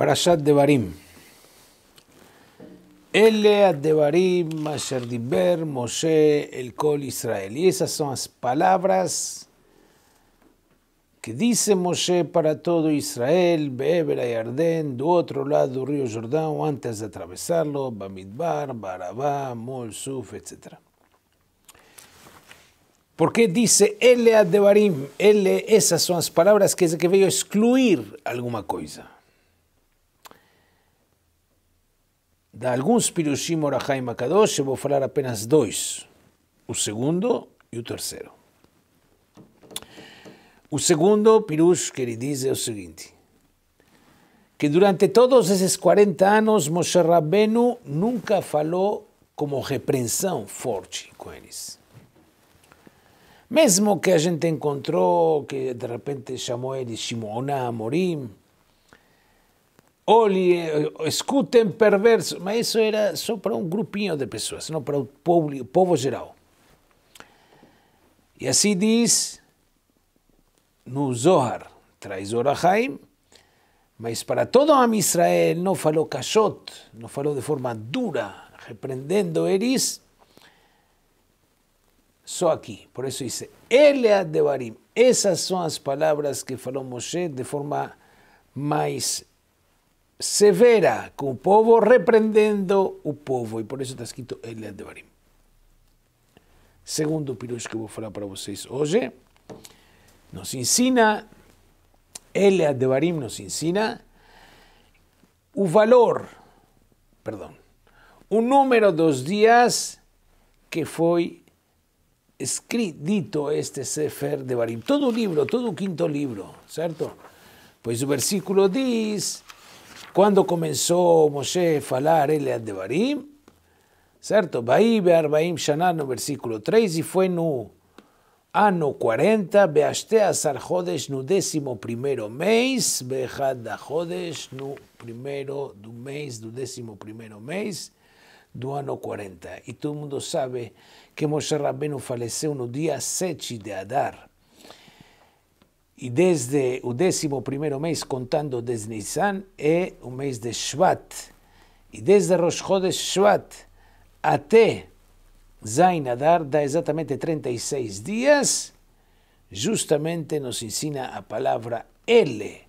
Parashat Devarim. el Devarim, Moshe, El Col Israel. Y esas son las palabras que dice Moshe para todo Israel, Bebera y Arden, do otro lado del río Jordán, antes de atravesarlo, Bamidbar, Barabá, Suf, etc. ¿Por qué dice de Devarim? esas son las palabras que, que veo excluir alguna cosa. de alguns Pirushim Orahaim Akadosh, eu vou falar apenas dois, o segundo e o terceiro. O segundo Pirush que ele diz é o seguinte, que durante todos esses 40 anos Moshe Rabbeinu nunca falou como repreensão forte com eles. Mesmo que a gente encontrou, que de repente chamou eles Shimona Morim, olhem, eh, escutem perverso. Mas isso era só para um grupinho de pessoas, não para o povo, povo geral. E assim diz no Zohar, traz Orahaim, mas para todo a Israel não falou cachot, não falou de forma dura, repreendendo eles, só aqui. Por isso disse, Elea é Devarim. Essas são as palavras que falou Moshe de forma mais severa con el pueblo, Reprendiendo al povo. Y por eso está escrito de Barim... Segundo pirush que voy a hablar para ustedes... Oye... nos ensina, de Barim nos ensina un valor, Perdón... un número dos días... que fue... escrito este Sefer de Barim. Todo libro libro, todo un quinto libro... ¿Cierto? Pues su versículo dice... Quando começou Moshe a falar, ele é de certo? Baí Bearbaim Shaná, no versículo 3, e foi no ano 40, beaste Azar Hodesh, no décimo primeiro mês, Behada Hodesh, no primeiro do mês, do décimo primeiro mês do ano 40. E todo mundo sabe que Moshe Rabbeinu faleceu no dia 7 de Adar, e desde o décimo primeiro mês, contando desde Nisan, é o mês de Shvat. E desde Rosh Chodesh Shvat até Zain Adar dá exatamente 36 dias, justamente nos ensina a palavra L.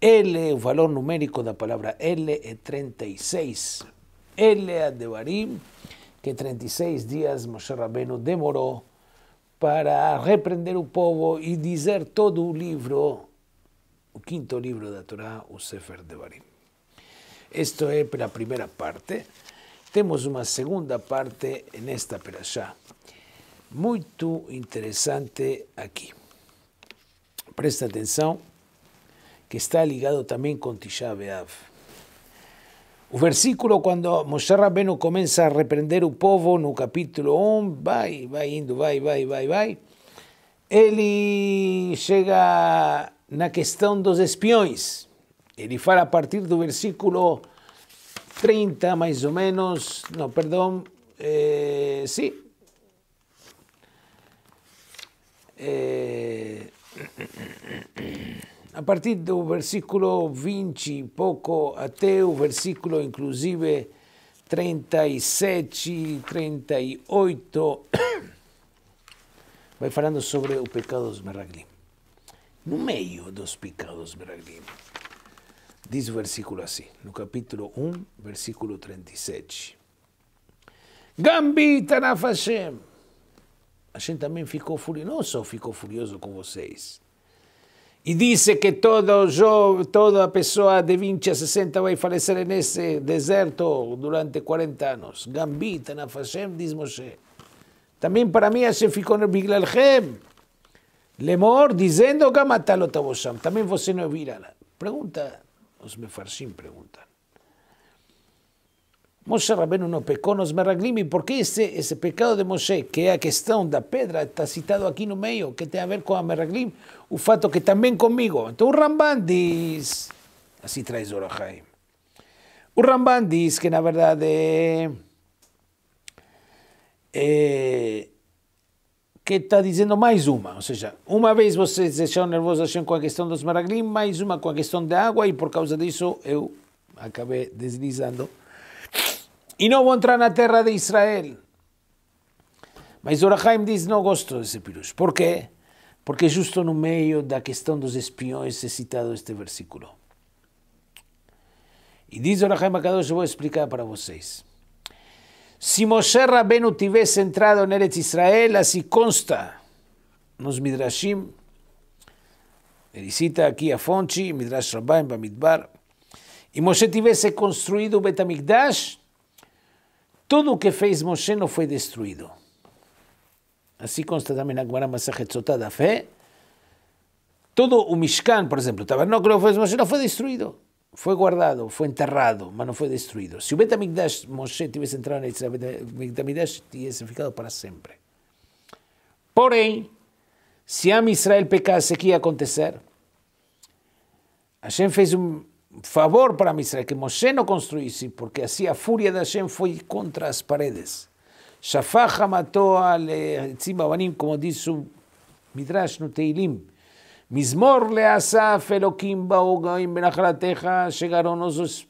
L, o valor numérico da palavra L é 36. L é Devarim, que 36 dias Moshe Rabbeinu demorou para repreender o povo e dizer todo o livro, o quinto livro da Torá, o Sefer Devarim. Isto é pela primeira parte. Temos uma segunda parte nesta Perashá, muito interessante aqui. Presta atenção, que está ligado também com Tisha Be'av. O versículo, quando Moshe Rabbeinu começa a repreender o povo no capítulo 1, vai, vai indo, vai, vai, vai, vai, ele chega na questão dos espiões. Ele fala a partir do versículo 30, mais ou menos, não, perdão, é, sim. É, a partir do versículo 20 pouco até o versículo inclusive 37, 38, vai falando sobre o pecado dos Meraglim. No meio dos pecados Meraglim, diz o versículo assim, no capítulo 1, versículo 37. Gambi na Hashem. Hashem também ficou furioso, não só ficou furioso com vocês, e disse que todo jo, toda pessoa de 20 a 60 vai falecer nesse deserto durante 40 anos. Gambita na Fashem, diz Moshe. Também para mim, Hashem ficou no Biglalhem. Lemor, dizendo, que Gamatalotabosham. Também você não virá lá. Pergunta, os mefarshim perguntam. Moshe Rabenu no pecó los meraglim. ¿Y por qué ese, pecado de Moshe, que es la cuestión de la piedra está citado en el medio que tiene a ver con a meraglim? O fato que también conmigo entonces un Ramban dice así trae Orahaim. Un Ramban dice que na verdad eh, eh, que está diciendo más una o sea, una vez vocês deixaram nervoso con la cuestión de los meraglim, más una con la cuestión de agua y por causa de eso eu acabé deslizando e não vou entrar na terra de Israel. Mas Orahaim diz: não gosto desse pirush. Por quê? Porque é justo no meio da questão dos espiões é citado este versículo. E diz Orahaim Akadosh, eu vou explicar para vocês. Se Moshe Rabbeinu tivesse entrado em Eretz Israel, assim consta nos Midrashim, ele cita aqui a fonte, Midrash Rabbaim, Bamidbar, e Moshe tivesse construído o Betamigdash, Todo lo que fez Moshe no fue destruido. Así consta también en Gemara Masachet Sotá Todo o Mishkan, por ejemplo, tabernáculo fez Moshe no fue destruido. Fue guardado, fue enterrado, pero no fue destruido. Si o Betamigdash Moshe tivesse entrado en Israel, o migdash tivesse ficado para sempre. Porém, si Am Israel pecase, ¿qué iba a acontecer? Hashem fez un favor para Israel, que Moshe no construyese, porque hacía furia de Hashem, fue contra las paredes. Shafaja mató al eh, Zimbabanim, como dice Midrash Nuteilim. Mismor le asaf elokim baogaim benachalateja, llegaron osos,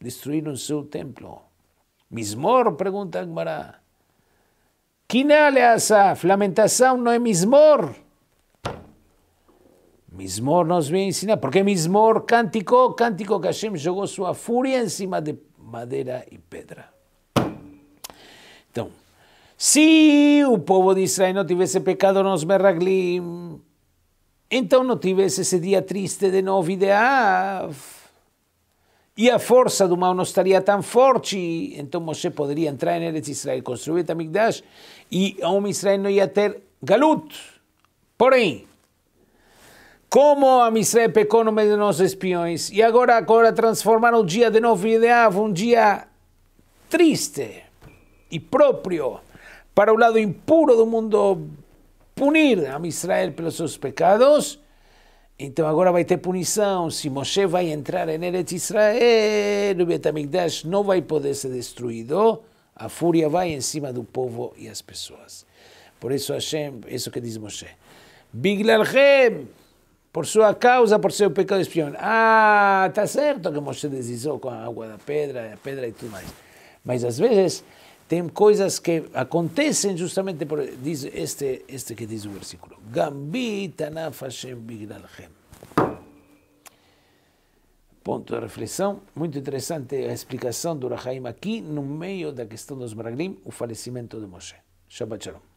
destruyeron su templo. Mismor, pregunta Agmará. Quina le asaf, lamentación no es mismor. Mismor nos vem ensinar, porque Mismor cântico, cântico que Hashem jogou sua fúria em cima de madeira e pedra. Então, se o povo de Israel não tivesse pecado nos Meraglim, então não tivesse esse dia triste de novo de Av, e a força do mal não estaria tão forte, então Moshe poderia entrar em Eretz Israel, construir Tamigdash, e a homem Israel não ia ter galut. Porém, como a Misré pecou no meio de nossos espiões e agora, agora transformaram o dia de novo ideava um dia triste e próprio para o lado impuro do mundo punir a Israel pelos seus pecados. Então agora vai ter punição. Se Moshe vai entrar em Eretz Israel, o Betamigdash não vai poder ser destruído. A fúria vai em cima do povo e as pessoas. Por isso Hashem, isso que diz Moshe. Biglalchem, por sua causa, por seu pecado espião. Ah, está certo que Moisés deslizou com a água da pedra, a pedra e tudo mais. Mas às vezes tem coisas que acontecem justamente por diz este este que diz o versículo. Gambita nafashem biglalchem. Ponto de reflexão, muito interessante a explicação do Rahaim aqui, no meio da questão dos Maraglim, o falecimento de Moshe. Shabbat Shalom.